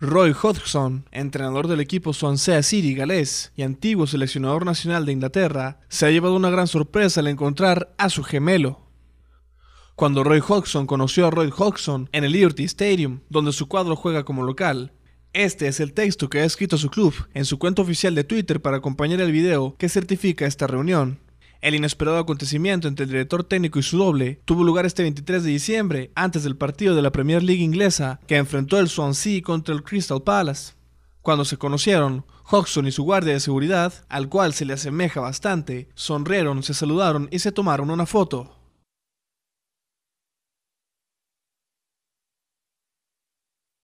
Roy Hodgson, entrenador del equipo Swansea City galés y antiguo seleccionador nacional de Inglaterra, se ha llevado una gran sorpresa al encontrar a su gemelo. Cuando Roy Hodgson conoció a Roy Hodgson en el Liberty Stadium, donde su cuadro juega como local, este es el texto que ha escrito su club en su cuenta oficial de Twitter para acompañar el video que certifica esta reunión. El inesperado acontecimiento entre el director técnico y su doble tuvo lugar este 23 de diciembre, antes del partido de la Premier League inglesa que enfrentó el Swansea contra el Crystal Palace. Cuando se conocieron, Hodgson y su guardia de seguridad, al cual se le asemeja bastante, sonrieron, se saludaron y se tomaron una foto.